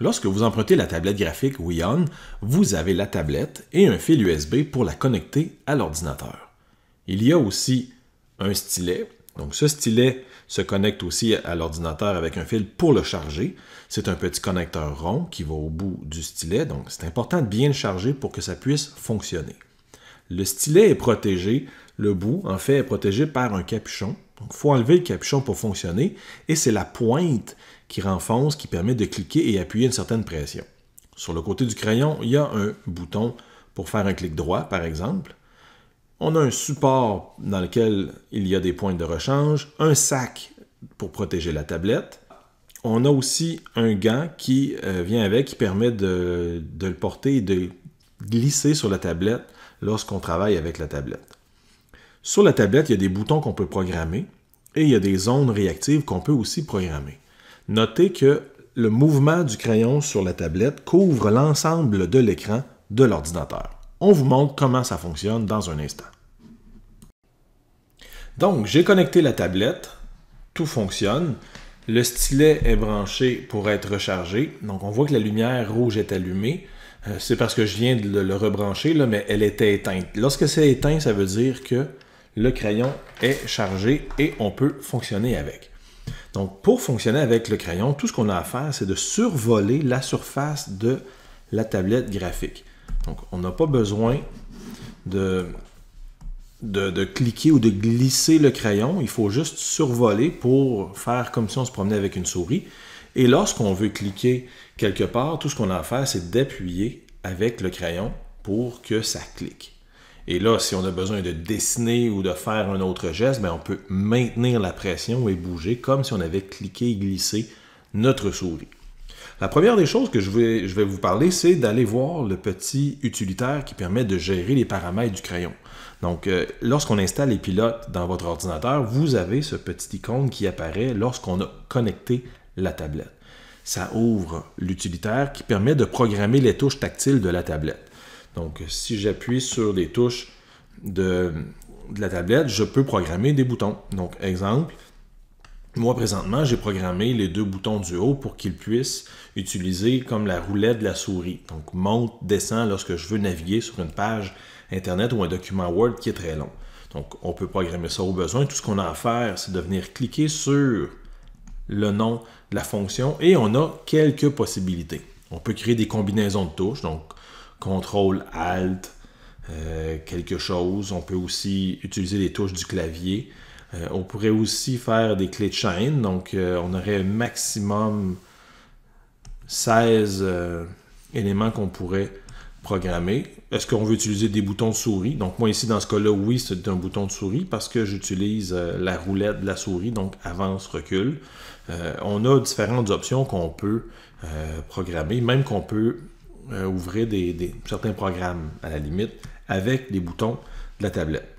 Lorsque vous empruntez la tablette graphique Weon, vous avez la tablette et un fil USB pour la connecter à l'ordinateur. Il y a aussi un stylet. Donc ce stylet se connecte aussi à l'ordinateur avec un fil pour le charger. C'est un petit connecteur rond qui va au bout du stylet, donc c'est important de bien le charger pour que ça puisse fonctionner. Le stylet est protégé, le bout en fait est protégé par un capuchon donc, il faut enlever le capuchon pour fonctionner et c'est la pointe qui renfonce, qui permet de cliquer et appuyer une certaine pression. Sur le côté du crayon, il y a un bouton pour faire un clic droit, par exemple. On a un support dans lequel il y a des pointes de rechange, un sac pour protéger la tablette. On a aussi un gant qui euh, vient avec, qui permet de, de le porter et de glisser sur la tablette lorsqu'on travaille avec la tablette. Sur la tablette, il y a des boutons qu'on peut programmer et il y a des zones réactives qu'on peut aussi programmer. Notez que le mouvement du crayon sur la tablette couvre l'ensemble de l'écran de l'ordinateur. On vous montre comment ça fonctionne dans un instant. Donc, j'ai connecté la tablette, tout fonctionne. Le stylet est branché pour être rechargé. Donc, on voit que la lumière rouge est allumée. Euh, c'est parce que je viens de le, rebrancher, mais elle était éteinte. Lorsque c'est éteint, ça veut dire que le crayon est chargé et on peut fonctionner avec. Donc, pour fonctionner avec le crayon, tout ce qu'on a à faire, c'est de survoler la surface de la tablette graphique. Donc, on n'a pas besoin de, de, cliquer ou de glisser le crayon. Il faut juste survoler pour faire comme si on se promenait avec une souris. Et lorsqu'on veut cliquer quelque part, tout ce qu'on a à faire, c'est d'appuyer avec le crayon pour que ça clique. Et là, si on a besoin de dessiner ou de faire un autre geste, mais ben, on peut maintenir la pression et bouger comme si on avait cliqué et glissé notre souris. La première des choses que je vais, je vais vous parler, c'est d'aller voir le petit utilitaire qui permet de gérer les paramètres du crayon. Donc, euh, lorsqu'on installe les pilotes dans votre ordinateur, vous avez ce petit icône qui apparaît lorsqu'on a connecté la tablette. Ça ouvre l'utilitaire qui permet de programmer les touches tactiles de la tablette. Donc, si j'appuie sur les touches de, la tablette, je peux programmer des boutons. Donc, exemple, moi présentement, j'ai programmé les deux boutons du haut pour qu'ils puissent utiliser comme la roulette de la souris. Donc, monte, descend lorsque je veux naviguer sur une page Internet ou un document Word qui est très long. Donc, on peut programmer ça au besoin. Tout ce qu'on a à faire, c'est de venir cliquer sur le nom de la fonction et on a quelques possibilités. On peut créer des combinaisons de touches. Donc, Contrôle, ALT, euh, quelque chose. On peut aussi utiliser les touches du clavier. Euh, on pourrait aussi faire des clés de chaîne. Donc, euh, on aurait un maximum 16 éléments qu'on pourrait programmer. Est-ce qu'on veut utiliser des boutons de souris? Donc, moi, ici, dans ce cas-là, oui, c'est un bouton de souris parce que j'utilise la roulette de la souris, donc avance, recul. on a différentes options qu'on peut programmer, même qu'on peut euh, ouvrir certains programmes, à la limite, avec des boutons de la tablette.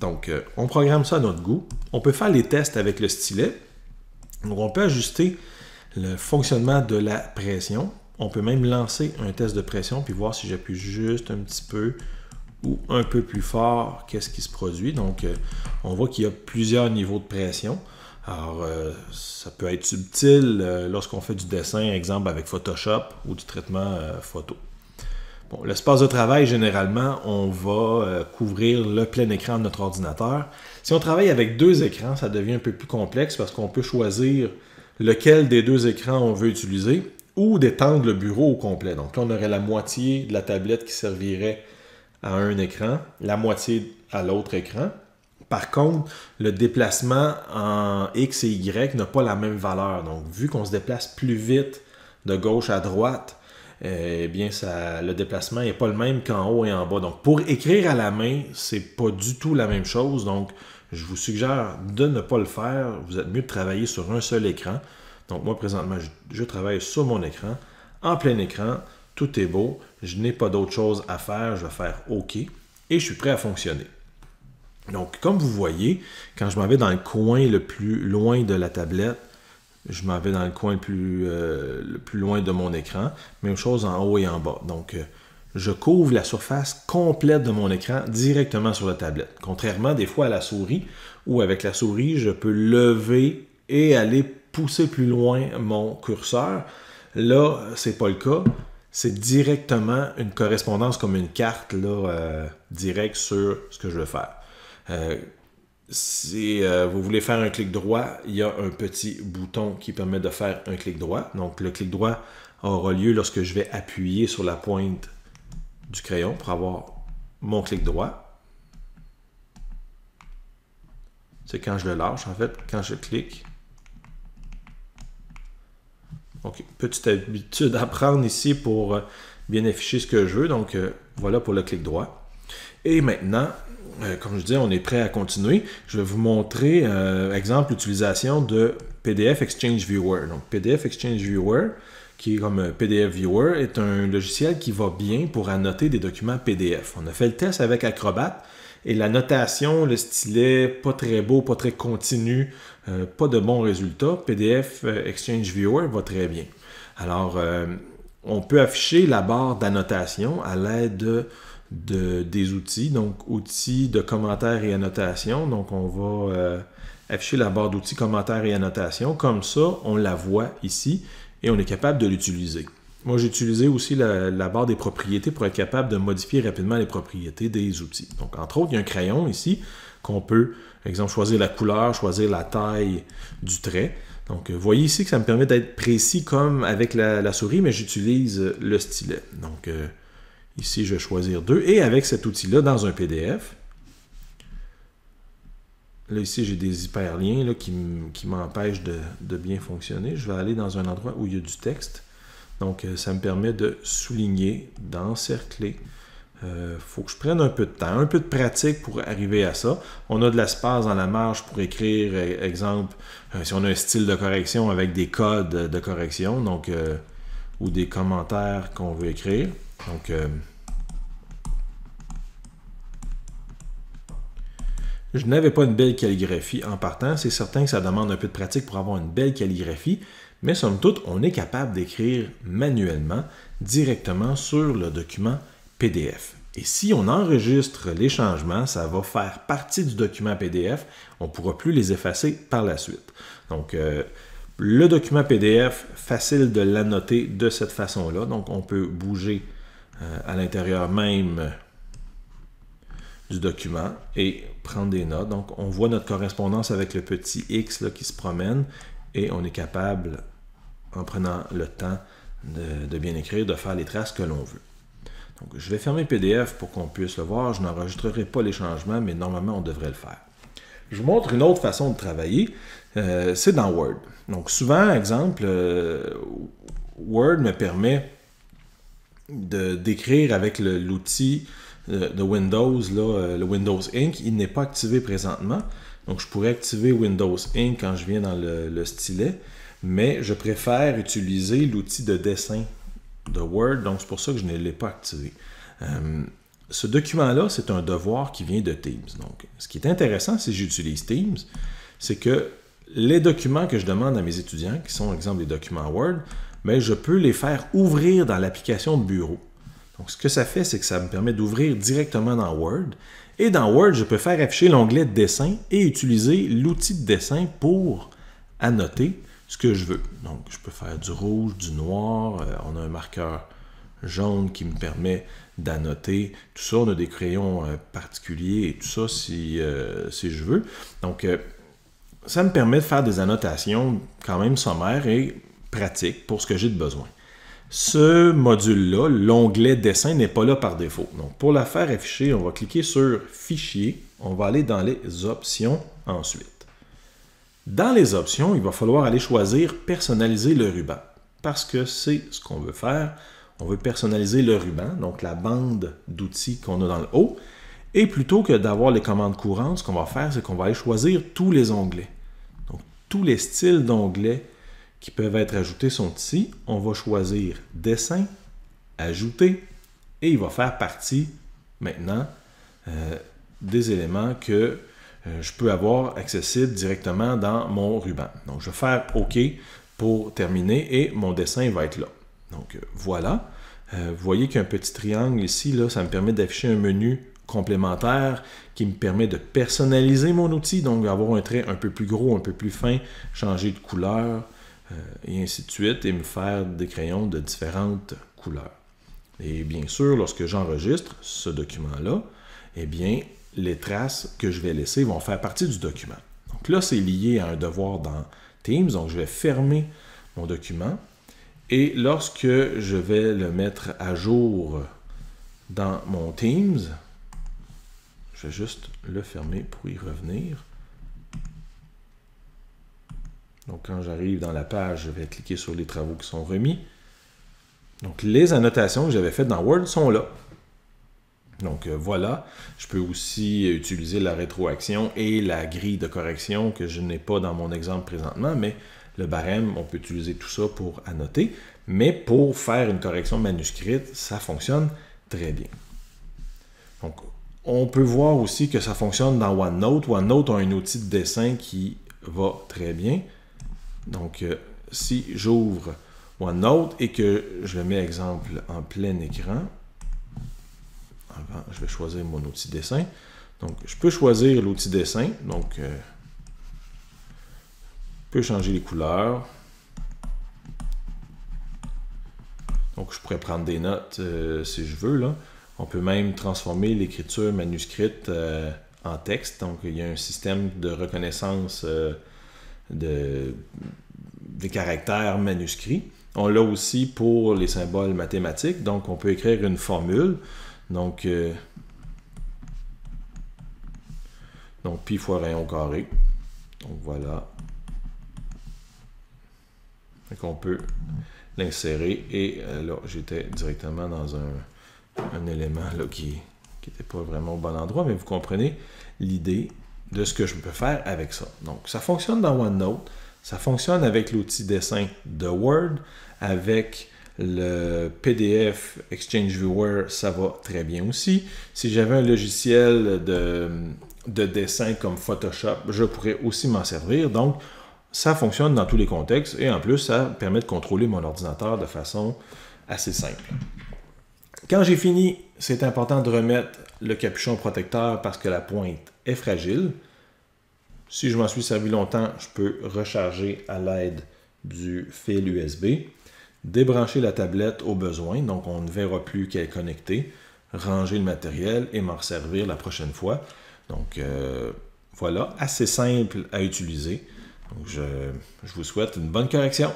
Donc, euh, on programme ça à notre goût. On peut faire les tests avec le stylet. Donc, on peut ajuster le fonctionnement de la pression. On peut même lancer un test de pression puis voir si j'appuie juste un petit peu ou un peu plus fort, qu'est-ce qui se produit. Donc, euh, on voit qu'il y a plusieurs niveaux de pression. Alors, euh, ça peut être subtil euh, lorsqu'on fait du dessin, exemple avec Photoshop ou du traitement euh, photo. Bon, l'espace de travail, généralement, on va couvrir le plein écran de notre ordinateur. Si on travaille avec deux écrans, ça devient un peu plus complexe parce qu'on peut choisir lequel des deux écrans on veut utiliser ou d'étendre le bureau au complet. Donc là, on aurait la moitié de la tablette qui servirait à un écran, la moitié à l'autre écran. Par contre, le déplacement en X et Y n'a pas la même valeur. Donc, vu qu'on se déplace plus vite de gauche à droite, eh bien, ça, le déplacement n'est pas le même qu'en haut et en bas. Donc, pour écrire à la main, c'est pas du tout la même chose. Donc, je vous suggère de ne pas le faire. Vous êtes mieux de travailler sur un seul écran. Donc, moi, présentement, je travaille sur mon écran, en plein écran. Tout est beau. Je n'ai pas d'autre chose à faire. Je vais faire OK. Et je suis prêt à fonctionner. Donc, comme vous voyez, quand je m'en vais dans le coin le plus loin de la tablette, je m'en vais dans le coin le plus, euh, loin de mon écran. Même chose en haut et en bas. Donc, euh, je couvre la surface complète de mon écran directement sur la tablette. Contrairement des fois à la souris, où avec la souris, je peux lever et aller pousser plus loin mon curseur. Là, n'est pas le cas. C'est directement une correspondance comme une carte là, euh, directe sur ce que je veux faire. Euh, si euh, vous voulez faire un clic droit, il y a un petit bouton qui permet de faire un clic droit. Donc le clic droit aura lieu lorsque je vais appuyer sur la pointe du crayon pour avoir mon clic droit. C'est quand je le lâche, en fait, quand je clique. ok, petite habitude à prendre ici pour euh, bien afficher ce que je veux. Donc, voilà pour le clic droit. Et maintenant, euh, comme je disais, on est prêt à continuer. Je vais vous montrer, euh, exemple, l'utilisation de PDF Exchange Viewer. Donc, PDF Exchange Viewer, qui est comme euh, PDF Viewer, est un logiciel qui va bien pour annoter des documents PDF. On a fait le test avec Acrobat et la notation, le stylet, pas très beau, pas très continu, euh, pas de bons résultats. PDF Exchange Viewer va très bien. Alors, on peut afficher la barre d'annotation à l'aide de des outils. Donc, outils de commentaires et annotations. Donc, on va euh, afficher la barre d'outils commentaires et annotations. Comme ça, on la voit ici et on est capable de l'utiliser. Moi, j'ai utilisé aussi la, barre des propriétés pour être capable de modifier rapidement les propriétés des outils. Donc, entre autres, il y a un crayon ici qu'on peut, par exemple, choisir la couleur, choisir la taille du trait. Donc, vous euh, voyez ici que ça me permet d'être précis comme avec la, souris, mais j'utilise le stylet. Donc, euh, Ici, je vais choisir deux. Et avec cet outil-là, dans un PDF, là, ici, j'ai des hyperliens qui, m'empêchent de, bien fonctionner. Je vais aller dans un endroit où il y a du texte. Donc, euh, ça me permet de souligner, d'encercler. Il euh, faut que je prenne un peu de temps, un peu de pratique pour arriver à ça. On a de l'espace dans la marge pour écrire, euh, exemple, si on a un style de correction avec des codes de correction, ou des commentaires qu'on veut écrire. Donc, euh, je n'avais pas une belle calligraphie en partant. C'est certain que ça demande un peu de pratique pour avoir une belle calligraphie, mais somme toute, on est capable d'écrire manuellement directement sur le document PDF. Et si on enregistre les changements, ça va faire partie du document PDF. On ne pourra plus les effacer par la suite. Donc, euh, le document PDF, facile de l'annoter de cette façon-là. Donc, on peut bouger euh, à l'intérieur même du document et prendre des notes. Donc, on voit notre correspondance avec le petit X qui se promène et on est capable, en prenant le temps de, bien écrire, de faire les traces que l'on veut. Donc, je vais fermer PDF pour qu'on puisse le voir. Je n'enregistrerai pas les changements, mais normalement, on devrait le faire. Je vous montre une autre façon de travailler, euh, c'est dans Word. Donc souvent, exemple, euh, Word me permet d'écrire avec l'outil euh, de Windows, euh, le Windows Ink, il n'est pas activé présentement. Donc, je pourrais activer Windows Ink quand je viens dans le, stylet, mais je préfère utiliser l'outil de dessin de Word, donc c'est pour ça que je ne l'ai pas activé. Euh, ce document-là, c'est un devoir qui vient de Teams. Donc, ce qui est intéressant si j'utilise Teams, c'est que les documents que je demande à mes étudiants, qui sont, par exemple, des documents Word, mais je peux les faire ouvrir dans l'application de bureau. Donc, ce que ça fait, c'est que ça me permet d'ouvrir directement dans Word. Et dans Word, je peux faire afficher l'onglet dessin et utiliser l'outil de dessin pour annoter ce que je veux. Donc, je peux faire du rouge, du noir. Euh, on a un marqueur jaune qui me permet d'annoter tout ça. On a des crayons euh, particuliers et tout ça si, euh, si je veux. Donc, ça me permet de faire des annotations quand même sommaires et pratique pour ce que j'ai de besoin. Ce module-là, l'onglet dessin n'est pas là par défaut. Donc, pour la faire afficher, on va cliquer sur Fichier. On va aller dans les options ensuite. Dans les options, il va falloir aller choisir Personnaliser le ruban parce que c'est ce qu'on veut faire. On veut personnaliser le ruban, donc la bande d'outils qu'on a dans le haut. Et plutôt que d'avoir les commandes courantes, ce qu'on va faire, c'est qu'on va aller choisir tous les onglets. Donc tous les styles d'onglets qui peuvent être ajoutés sont ici. On va choisir Dessin, Ajouter, et il va faire partie maintenant euh, des éléments que euh, je peux avoir accessible directement dans mon ruban. Donc, je vais faire OK pour terminer et mon dessin va être là. Donc, euh, voilà. vous voyez qu'un petit triangle ici, là, ça me permet d'afficher un menu complémentaire qui me permet de personnaliser mon outil, donc avoir un trait un peu plus gros, un peu plus fin, changer de couleur, euh, et ainsi de suite, et me faire des crayons de différentes couleurs. Et bien sûr, lorsque j'enregistre ce document-là, eh bien, les traces que je vais laisser vont faire partie du document. Donc là, c'est lié à un devoir dans Teams, donc je vais fermer mon document, et lorsque je vais le mettre à jour dans mon Teams, je vais juste le fermer pour y revenir. Donc, quand j'arrive dans la page, je vais cliquer sur les travaux qui sont remis. Donc, les annotations que j'avais faites dans Word sont là. Donc euh, voilà, je peux aussi utiliser la rétroaction et la grille de correction que je n'ai pas dans mon exemple présentement, mais le barème, on peut utiliser tout ça pour annoter. Mais pour faire une correction manuscrite, ça fonctionne très bien. Donc, on peut voir aussi que ça fonctionne dans OneNote. OneNote a un outil de dessin qui va très bien. Donc, euh, si j'ouvre OneNote et que je le mets, exemple, en plein écran, je vais choisir mon outil dessin. Donc, je peux choisir l'outil dessin. Donc, euh, je peux changer les couleurs. Donc, je pourrais prendre des notes euh, si je veux. Là. On peut même transformer l'écriture manuscrite en texte. Donc, il y a un système de reconnaissance de, des caractères manuscrits. On l'a aussi pour les symboles mathématiques, donc on peut écrire une formule. Donc, euh, pi fois rayon carré. Donc voilà. On peut l'insérer. Et euh, là, j'étais directement dans un, élément qui n'était pas vraiment au bon endroit, mais vous comprenez l'idée de ce que je peux faire avec ça. Donc, ça fonctionne dans OneNote, ça fonctionne avec l'outil dessin de Word, avec le PDF Exchange Viewer, ça va très bien aussi. Si j'avais un logiciel de, de dessin comme Photoshop, je pourrais aussi m'en servir. Donc, ça fonctionne dans tous les contextes et en plus, ça permet de contrôler mon ordinateur de façon assez simple. Quand j'ai fini, c'est important de remettre le capuchon protecteur parce que la pointe est fragile. Si je m'en suis servi longtemps, je peux recharger à l'aide du fil USB, débrancher la tablette au besoin, donc on ne verra plus qu'elle est connectée, ranger le matériel et m'en servir la prochaine fois. Donc euh, voilà, assez simple à utiliser. je, je vous souhaite une bonne correction.